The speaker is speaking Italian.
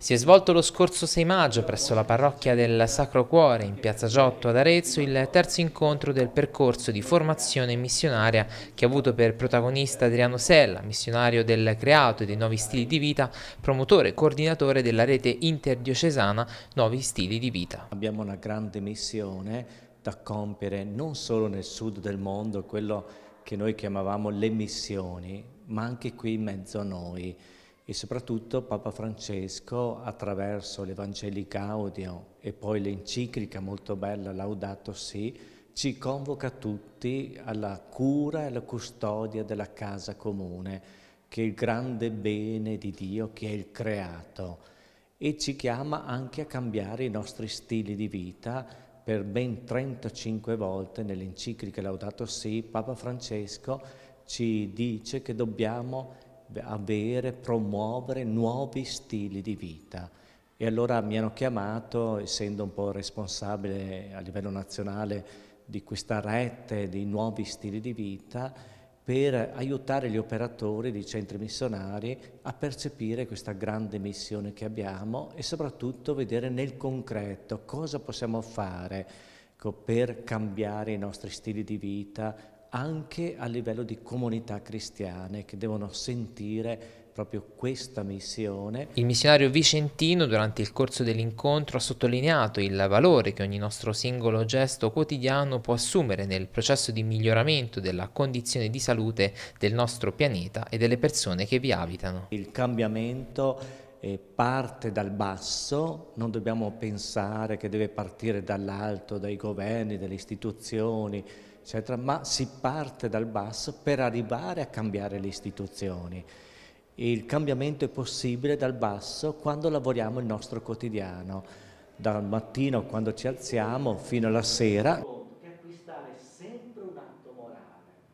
Si è svolto lo scorso 6 maggio presso la parrocchia del Sacro Cuore in Piazza Giotto ad Arezzo il terzo incontro del percorso di formazione missionaria che ha avuto per protagonista Adriano Sella, missionario del creato e dei nuovi stili di vita, promotore e coordinatore della rete interdiocesana Nuovi Stili di Vita. Abbiamo una grande missione da compiere non solo nel sud del mondo, quello che noi chiamavamo le missioni, ma anche qui in mezzo a noi e soprattutto Papa Francesco attraverso l'Evangeli Gaudio e poi l'enciclica molto bella Laudato Si ci convoca tutti alla cura e alla custodia della casa comune, che è il grande bene di Dio che è il creato e ci chiama anche a cambiare i nostri stili di vita. Per ben 35 volte nell'enciclica Laudato Si Papa Francesco ci dice che dobbiamo avere, promuovere nuovi stili di vita. E allora mi hanno chiamato, essendo un po' responsabile a livello nazionale di questa rete di nuovi stili di vita, per aiutare gli operatori di centri missionari a percepire questa grande missione che abbiamo e soprattutto vedere nel concreto cosa possiamo fare per cambiare i nostri stili di vita, anche a livello di comunità cristiane che devono sentire proprio questa missione. Il missionario vicentino durante il corso dell'incontro ha sottolineato il valore che ogni nostro singolo gesto quotidiano può assumere nel processo di miglioramento della condizione di salute del nostro pianeta e delle persone che vi abitano. Il cambiamento eh, parte dal basso, non dobbiamo pensare che deve partire dall'alto, dai governi, dalle istituzioni, eccetera, ma si parte dal basso per arrivare a cambiare le istituzioni. Il cambiamento è possibile dal basso quando lavoriamo il nostro quotidiano, dal mattino quando ci alziamo fino alla sera.